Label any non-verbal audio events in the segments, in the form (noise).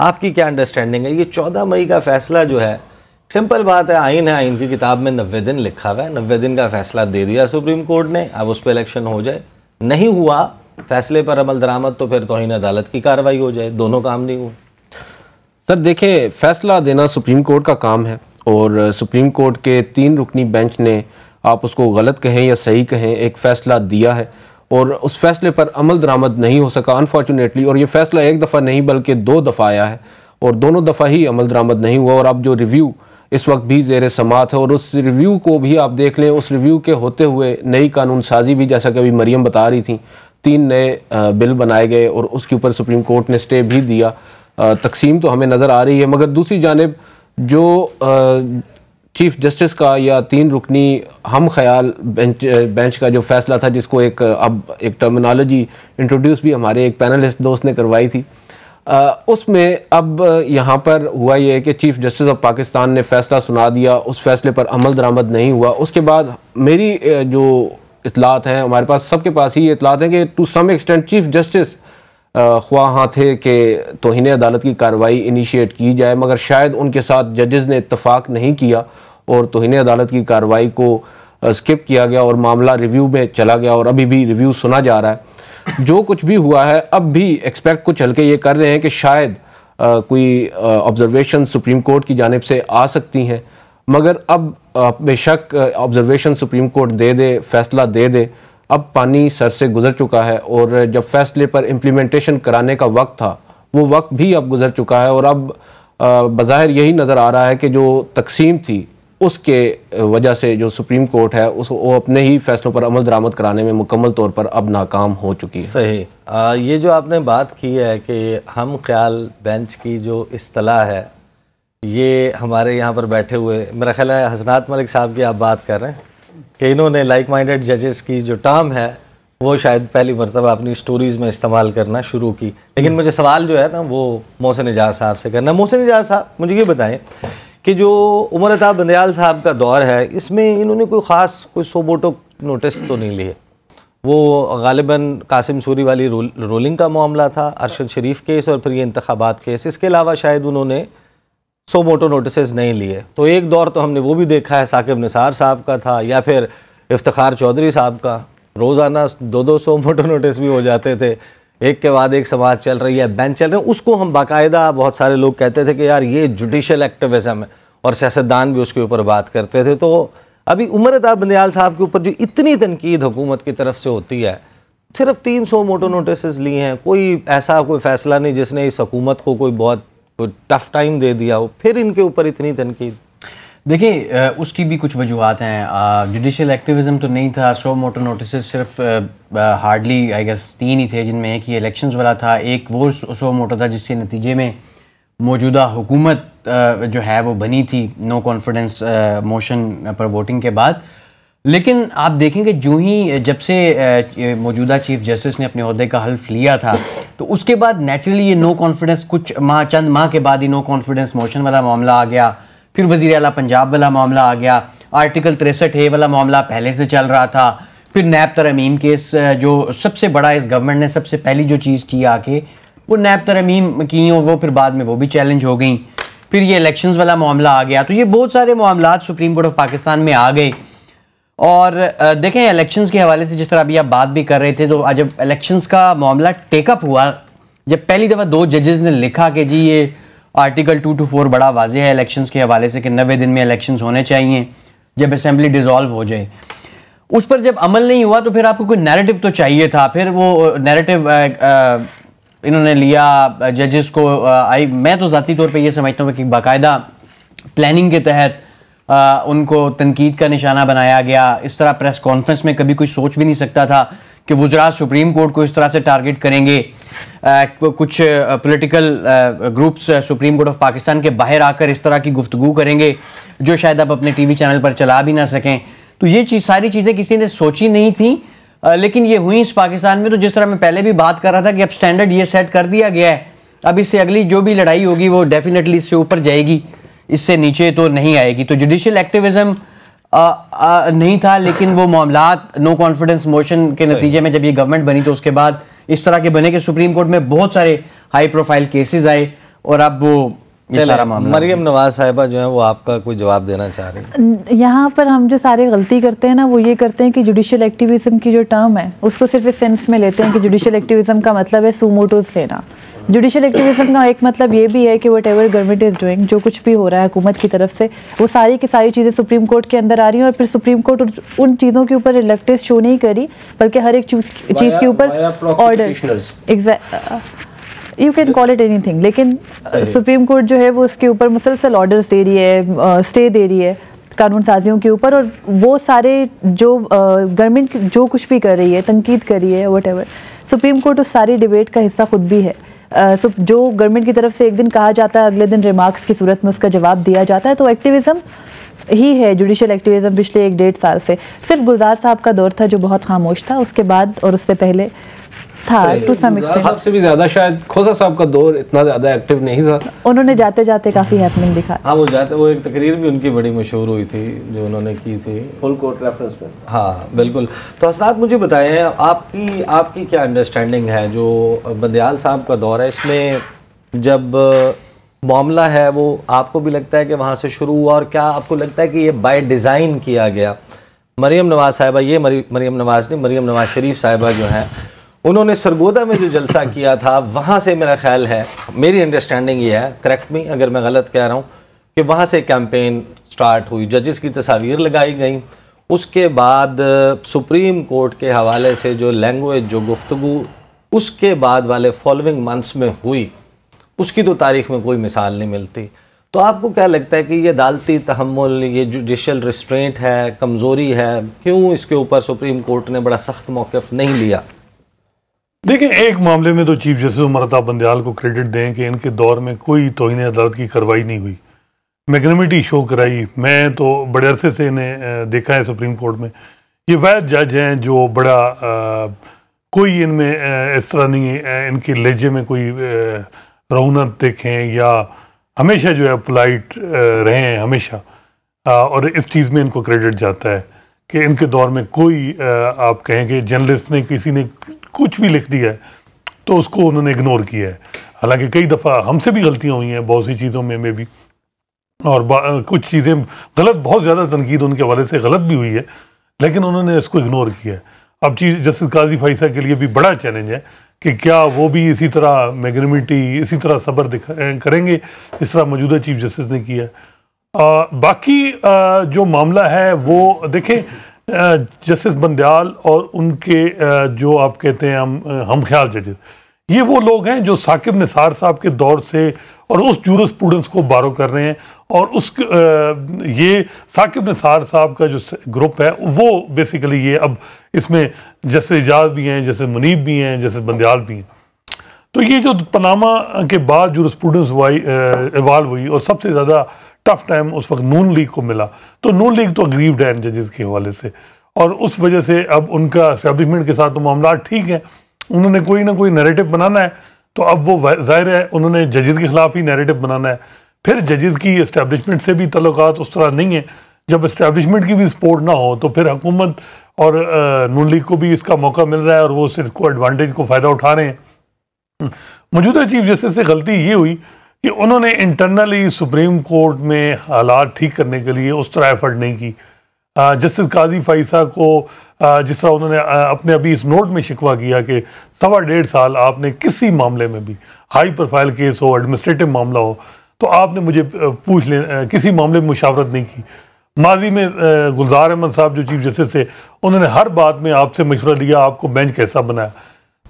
आपकी क्या अंडरस्टैंडिंग है ये चौदह मई का फैसला जो है सिंपल बात है आइन है आइन की किताब में नब्बे दिन लिखा हुआ है नब्बे दिन का फैसला दे दिया सुप्रीम कोर्ट ने अब उस पर इलेक्शन हो जाए नहीं हुआ फैसले पर अमल दरामद तो फिर तोहिन अदालत की कार्रवाई हो जाए दोनों काम नहीं हुए सर देखें फैसला देना सुप्रीम कोर्ट का काम है और सुप्रीम कोर्ट के तीन रुकनी बेंच ने आप उसको गलत कहें या सही कहें एक फ़ैसला दिया है और उस फैसले पर अमल दरामद नहीं हो सका अनफॉर्चुनेटली और ये फैसला एक दफ़ा नहीं बल्कि दो दफ़ा आया है और दोनों दफ़ा ही अमल दरामद नहीं हुआ और अब जो रिव्यू इस वक्त भी जेर समात है और उस रिव्यू को भी आप देख लें उस रिव्यू के होते हुए नई कानून साजी भी जैसा कि अभी मरियम बता रही थी तीन नए बिल बनाए गए और उसके ऊपर सुप्रीम कोर्ट ने स्टे भी दिया तकसीम तो हमें नज़र आ रही है मगर दूसरी जानब जो चीफ जस्टिस का या तीन रुकनी हम ख्याल बेंच बेंच eh, का जो फैसला था जिसको एक eh, अब एक टर्मिनोलॉजी इंट्रोड्यूस भी हमारे एक पैनलिस्ट दोस्त ने करवाई थी eh, उसमें अब यहाँ पर हुआ यह कि चीफ जस्टिस ऑफ पाकिस्तान ने फैसला सुना दिया उस फैसले पर अमल दरामद नहीं हुआ उसके बाद मेरी जो इतलात हैं हमारे पास सबके पास ही ये इतलात हैं कि to some extent chief justice ख्वाह हाँ थे कि तोहन अदालत की कार्रवाई इनिशिएट की जाए मगर शायद उनके साथ जजेस ने इतफाक़ नहीं किया और तोहन अदालत की कार्रवाई को स्किप किया गया और मामला रिव्यू में चला गया और अभी भी रिव्यू सुना जा रहा है जो कुछ भी हुआ है अब भी एक्सपेक्ट कुछ हल्के ये कर रहे हैं कि शायद आ, कोई ऑब्जर्वेशन सुप्रीम कोर्ट की जानब से आ सकती हैं मगर अब बेशक ऑब्जर्वेशन सुप्रीम कोर्ट दे दे फैसला दे दे अब पानी सर से गुजर चुका है और जब फैसले पर इम्प्लीमेंटेशन कराने का वक्त था वो वक्त भी अब गुजर चुका है और अब बाहर यही नज़र आ रहा है कि जो तकसीम थी उसके वजह से जो सुप्रीम कोर्ट है उस वो अपने ही फैसलों पर अमल दरामद कराने में मुकम्मल तौर पर अब नाकाम हो चुकी है सही आ, ये जो आपने बात की है कि हम ख्याल बेंच की जो असलाह है ये हमारे यहाँ पर बैठे हुए मेरा ख्याल है हसनात मलिक साहब की आप बात कर रहे हैं कि इन्होंने लाइक माइंडेड जजेस की जो टर्म है वो शायद पहली मरतबा अपनी स्टोरीज़ में इस्तेमाल करना शुरू की लेकिन मुझे सवाल जो है ना वो मोहसिन एजाज साहब से करना मोहसिन एजाज साहब मुझे ये बताएं कि जो उमर अताब बंदयाल साहब का दौर है इसमें इन्होंने कोई ख़ास कोई सोबोटो नोटिस तो नहीं लिए वो गालिबा कासिम सूरी वाली रोल, रोलिंग का मामला था अरशद शरीफ केस और फिर ये इंतबात केस इसके अलावा शायद उन्होंने सो मोटो नोटिस नहीं लिए तो एक दौर तो हमने वो भी देखा है साकिब निसार साहब का था या फिर इफ्तार चौधरी साहब का रोज़ाना दो दो सौ मोटो नोटिस भी हो जाते थे एक के बाद एक समाज चल रही है बैन चल रहे हैं उसको हम बाकायदा बहुत सारे लोग कहते थे कि यार ये जुडिशल एक्टिविज़म है और सियासतदान भी उसके ऊपर बात करते थे तो अभी उमर अताब बंदयाल साहब के ऊपर जो इतनी तनकीद हुकूमत की तरफ से होती है सिर्फ तीन सौ मोटो नोटिस लिए हैं कोई ऐसा कोई फ़ैसला नहीं जिसने इस हकूमत को कोई बहुत कोई टफ़ टाइम दे दिया हो फिर इनके ऊपर इतनी तनकीद देखिए उसकी भी कुछ वजूहत हैं जुडिशल एक्टिविज़म तो नहीं था सौ मोटो नोटिस सिर्फ हार्डली आई गेस तीन ही थे जिनमें एक ही इलेक्शंस वाला था एक वो सौ मोटो था जिसके नतीजे में मौजूदा हुकूमत जो है वो बनी थी नो कॉन्फिडेंस मोशन पर वोटिंग के बाद लेकिन आप देखेंगे जो ही जब से मौजूदा चीफ जस्टिस ने अपने अहदे का हल्फ लिया था तो उसके बाद नेचुरली ये नो कॉन्फिडेंस कुछ माह चंद माह के बाद ही नो कॉन्फिडेंस मोशन वाला मामला आ गया फिर वजीर अला पंजाब वाला मामला आ गया आर्टिकल तिरसठ ए वाला मामला पहले से चल रहा था फिर नैब तरमीम केस जो सबसे बड़ा इस गवर्नमेंट ने सबसे पहली जो चीज़ की आके वो नैब तरमीम की और वो फिर बाद में वो भी चैलेंज हो गई फिर ये इलेक्शंस वाला मामला आ गया तो ये बहुत सारे मामला सुप्रीम कोर्ट ऑफ पाकिस्तान में आ गए और देखें इलेक्शंस के हवाले से जिस तरह अभी आप बात भी कर रहे थे तो जब इलेक्शंस का मामला टेकअप हुआ जब पहली दफ़ा दो जजेस ने लिखा कि जी ये आर्टिकल टू टू फोर बड़ा वाजह है इलेक्शंस के हवाले से कि नबे दिन में इलेक्शन होने चाहिए जब असम्बली डिज़ोल्व हो जाए उस पर जब अमल नहीं हुआ तो फिर आपको कोई नैरेटिव तो चाहिए था फिर वो नैरेटिव इन्होंने लिया जजेस को आई मैं तो ज़ाती तौर पे ये समझता हूँ कि बाकायदा प्लानिंग के तहत आ, उनको तनकीद का निशाना बनाया गया इस तरह प्रेस कॉन्फ्रेंस में कभी कोई सोच भी नहीं सकता था कि वजरा सुप्रीम कोर्ट को इस तरह से टारगेट करेंगे आ, कुछ political groups Supreme Court of Pakistan के बाहर आकर इस तरह की गुफ्तु करेंगे जो शायद आप अपने टीवी चैनल पर चला भी ना सकें तो ये चीज़ सारी चीज़ें किसी ने सोची नहीं थी लेकिन ये हुई इस पाकिस्तान में तो जिस तरह मैं पहले भी बात कर रहा था कि अब स्टैंडर्ड ये सेट कर दिया गया है अब इससे अगली जो भी लड़ाई होगी वो डेफिनेटली इससे ऊपर जाएगी इससे नीचे तो नहीं आएगी तो जुडिशल एक्टिविज़म नहीं था लेकिन वो मामला नो कॉन्फिडेंस मोशन के नतीजे में जब ये गवर्नमेंट बनी तो उसके बाद इस तरह के बने कि सुप्रीम कोर्ट में बहुत सारे हाई प्रोफाइल केसेस आए और अब वो मरियम नवाज साहिबा जो है वो आपका कोई जवाब देना चाह रही है यहाँ पर हम जो सारे गलती करते हैं ना वो ये करते हैं कि जुडिशल एक्टिविज्म की जो टर्म है उसको सिर्फ इस सेंस में लेते हैं कि जुडिशल एक्टिविज्म का मतलब है सुमोटोज लेना जुडिशल एक्टिविज्म का एक मतलब ये भी है कि whatever government is doing जो कुछ भी हो रहा है हुकूमत की तरफ से वो सारी की सारी चीज़ें सुप्रीम कोर्ट के अंदर आ रही हैं और फिर सुप्रीम कोर्ट उन चीज़ों के ऊपर रिलेक्टिव शो नहीं करी बल्कि हर एक चीज़ के ऊपर order exact you can call it anything लेकिन सुप्रीम कोर्ट जो है वो उसके ऊपर मुसलसल ऑर्डर्स दे रही है स्टे दे रही है कानून साजियों के ऊपर और वो सारे जो गवर्नमेंट जो कुछ भी कर रही है तनकीद कर रही है वट सुप्रीम कोर्ट उस सारी डिबेट का हिस्सा खुद भी है तो जो गवर्नमेंट की तरफ से एक दिन कहा जाता है अगले दिन रिमार्क्स की सूरत में उसका जवाब दिया जाता है तो एक्टिविज़म ही है जुडिशल एक्टिविज़म पिछले एक डेढ़ साल से सिर्फ गुलजार साहब का दौर था जो बहुत खामोश था उसके बाद और उससे पहले था टू सबसे भी ज्यादा शायद खोसा साहब का दौर इतना ज्यादा एक्टिव नहीं था उन्होंने जाते जाते काफी हैपनिंग दिखा हाँ वो जाते वो एक तकरीर भी उनकी बड़ी मशहूर हुई थी जो उन्होंने की थी फुल कोर्ट रेफरेंस पे हाँ बिल्कुल तो मुझे बताएं आपकी आपकी क्या अंडरस्टैंडिंग है जो बंदयाल साहब का दौर है इसमें जब मामला है वो आपको भी लगता है कि वहाँ से शुरू हुआ और क्या आपको लगता है कि ये बाय डिज़ाइन किया गया मरीम नवाज़ साहिबा ये मरीम नवाज़ नहीं मरीम नवाज़ शरीफ साहिबा जो हैं उन्होंने सरगोदा में जो जलसा (laughs) किया था वहाँ से मेरा ख्याल है मेरी अंडरस्टैंडिंग ये है करेक्ट मी अगर मैं गलत कह रहा हूँ कि वहाँ से कैंपेन स्टार्ट हुई जजेस की तस्वीर लगाई गई उसके बाद सुप्रीम कोर्ट के हवाले से जो लैंग्वेज जो गुफ्तु उसके बाद वाले फॉलोइंग मंथ्स में हुई उसकी तो तारीख में कोई मिसाल नहीं मिलती तो आपको क्या लगता है कि ये अदालती तहमुल ये जुडिशल रिस्ट्रेंट है कमज़ोरी है क्यों इसके ऊपर सुप्रीम कोर्ट ने बड़ा सख्त मौक़ नहीं लिया देखें एक मामले में तो चीफ जस्टिस उमर बंदयाल को क्रेडिट दें कि इनके दौर में कोई तोहन अदालत की कार्रवाई नहीं हुई मैग्नमिटी शो कराई मैं तो बड़े अरसे से इन्हें देखा है सुप्रीम कोर्ट में ये वैध जज हैं जो बड़ा आ, कोई इनमें इस तरह नहीं इनके लहजे में कोई रौनक देखें या हमेशा जो है पोलाइट रहें हमेशा और इस चीज़ में इनको क्रेडिट जाता है कि इनके दौर में कोई आप कहें कि जर्नलिस्ट ने किसी ने कुछ भी लिख दिया है तो उसको उन्होंने इग्नोर किया है हालांकि कई दफ़ा हमसे भी गलतियाँ हुई हैं बहुत सी चीज़ों में में भी और कुछ चीज़ें गलत बहुत ज़्यादा तनकीद उनके हवाले से गलत भी हुई है लेकिन उन्होंने इसको इग्नोर किया है अब चीज़ जस्टिस काजी फाइसा के लिए भी बड़ा चैलेंज है कि क्या वो भी इसी तरह मैग्निमिटी इसी तरह सब्र करेंगे इस तरह मौजूदा चीफ जस्टिस ने किया आ, बाकी आ, जो मामला है वो देखें जस्टिस बंदयाल और उनके जो आप कहते हैं हम हम ख्याल जजेस ये वो लोग हैं जो साकिब निसार साहब के दौर से और उस जूरस स्टूडेंट्स को बारो कर रहे हैं और उस ये साकिब निसार साहब का जो ग्रुप है वो बेसिकली ये अब इसमें जैसे एजाज भी हैं जैसे मुनीब भी हैं जैसे बंदयाल भी हैं तो ये जो पनामा के बाद जो स्टूडेंट्स इवाल्व हुई और सबसे ज़्यादा टफ टाइम उस वक्त नून लीग को मिला तो नून लीग तो अग्रीव्ड है इन जजेस के हवाले से और उस वजह से अब उनका स्टैब्लिशमेंट के साथ तो मामला ठीक है उन्होंने कोई ना कोई नरेटिव बनाना है तो अब वो जाहिर है उन्होंने जजेस के ख़िलाफ़ ही नरेटिव बनाना है फिर जजेस की इस्टेब्लिशमेंट से भी तल्लक उस तरह नहीं है जब इस्टेब्लिशमेंट की भी सपोर्ट ना हो तो फिर हुकूमत और नून लीग को भी इसका मौका मिल रहा है और वो को एडवांटेज को फ़ायदा उठा रहे हैं मौजूदा चीफ जस्टिस से गलती ये हुई कि उन्होंने इंटरनली सुप्रीम कोर्ट में हालात ठीक करने के लिए उस तरह एफर्ट नहीं की जस्टिस काजी फ़ाइसा को जिस तरह उन्होंने अपने अभी इस नोट में शिकवा किया कि सवा डेढ़ साल आपने किसी मामले में भी हाई प्रोफाइल केस हो एडमिनिस्ट्रेटिव मामला हो तो आपने मुझे पूछ ले किसी मामले में मुशावरत नहीं की माजी में गुलजार अहमद साहब जो चीफ जस्टिस थे उन्होंने हर बात में आपसे मशवरा लिया आपको बेंच कैसा बनाया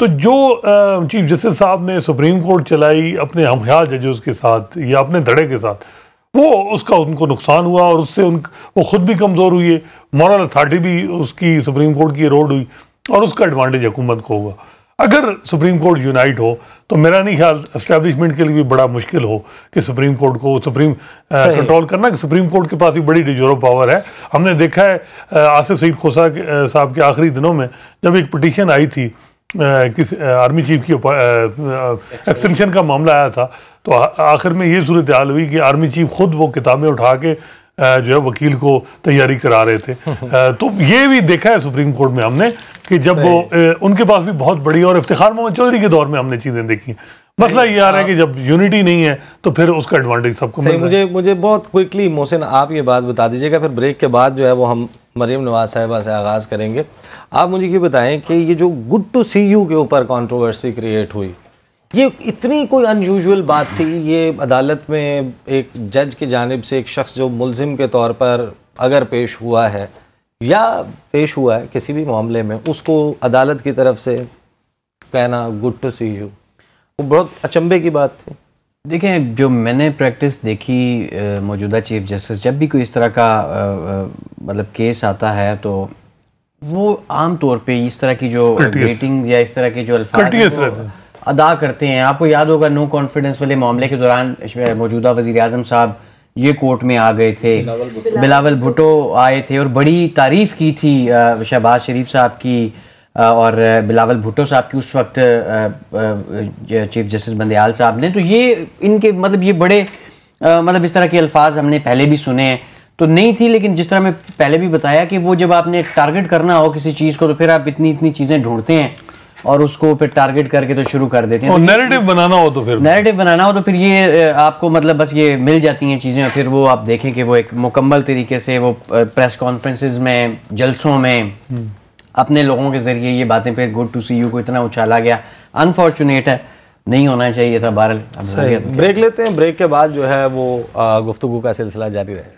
तो जो चीफ जस्टिस साहब ने सुप्रीम कोर्ट चलाई अपने हमख्याल जजों के साथ या अपने धड़े के साथ वो उसका उनको नुकसान हुआ और उससे उन वो खुद भी कमज़ोर हुई है मॉरल अथॉरिटी भी उसकी सुप्रीम कोर्ट की रोड हुई और उसका एडवांटेज हुकूमत को होगा अगर सुप्रीम कोर्ट यूनाइट हो तो मेरा नहीं ख्याल इस्टेब्लिशमेंट के लिए भी बड़ा मुश्किल हो कि सुप्रीम कोर्ट को सुप्रीम कंट्रोल करना कि सुप्रीम कोर्ट के पास भी बड़ी रिजर्व पावर है हमने देखा है आसिफ सईद खोसा साहब के आखिरी दिनों में जब एक पटिशन आई थी किस आर्मी चीफ की एक्सटेंशन का मामला आया था तो आखिर में ये सूरत हाल हुई कि आर्मी चीफ खुद वो किताबें उठा के जो है वकील को तैयारी करा रहे थे (laughs) तो ये भी देखा है सुप्रीम कोर्ट में हमने कि जब वो उनके पास भी बहुत बड़ी और इफ्तार मोहम्मद चौधरी के दौर में हमने चीज़ें देखी मसला ये आ रहा है कि जब यूनिटी नहीं है तो फिर उसका एडवांटेज सबको सही मुझे मुझे बहुत क्विकली मोहसिन आप ये बात बता दीजिएगा फिर ब्रेक के बाद जो है वो हम मरीम नवाज साहिबा से आगाज़ करेंगे आप मुझे ये बताएं कि ये जो गुड टू सी यू के ऊपर कंट्रोवर्सी क्रिएट हुई ये इतनी कोई अनयूजल बात थी ये अदालत में एक जज की जानब से एक शख्स जो मुलिम के तौर पर अगर पेश हुआ है या पेश हुआ है किसी भी मामले में उसको अदालत की तरफ से कहना गुड टू सी यू वो बहुत अचंभे की बात थी देखें जो मैंने प्रैक्टिस देखी मौजूदा चीफ जस्टिस जब भी कोई इस तरह का मतलब केस आता है तो वो आम तौर पे इस तरह की जो रेटिंग या इस तरह के जो अल्फाज अदा करते हैं आपको याद होगा नो कॉन्फिडेंस वाले मामले के दौरान मौजूदा वजीर आजम साहब ये कोर्ट में आ गए थे बिलावल भुटो आए थे और बड़ी तारीफ की थी शहबाज शरीफ साहब की और बिलावल भुट्टो साहब की उस वक्त चीफ जस्टिस बंदयाल साहब ने तो ये इनके मतलब ये बड़े मतलब इस तरह के अल्फाज हमने पहले भी सुने हैं तो नहीं थी लेकिन जिस तरह मैं पहले भी बताया कि वो जब आपने टारगेट करना हो किसी चीज़ को तो फिर आप इतनी इतनी चीज़ें ढूंढते हैं और उसको फिर टारगेट करके तो शुरू कर देते हैं और तो नैरेटिव बनाना हो तो फिर नैरेटिव बनाना हो तो फिर ये आपको मतलब बस ये मिल जाती हैं चीज़ें फिर वो आप देखें कि वो एक मुकम्मल तरीके से वो प्रेस कॉन्फ्रेंसिस में जलसों में हम्म। अपने लोगों के ज़रिए ये बातें फिर गुड टू सी यू को इतना उछाला गया अनफॉर्चुनेट है नहीं होना चाहिए था बहरल ब्रेक लेते हैं ब्रेक के बाद जो है वो गुफ्तु का सिलसिला जारी रहेगा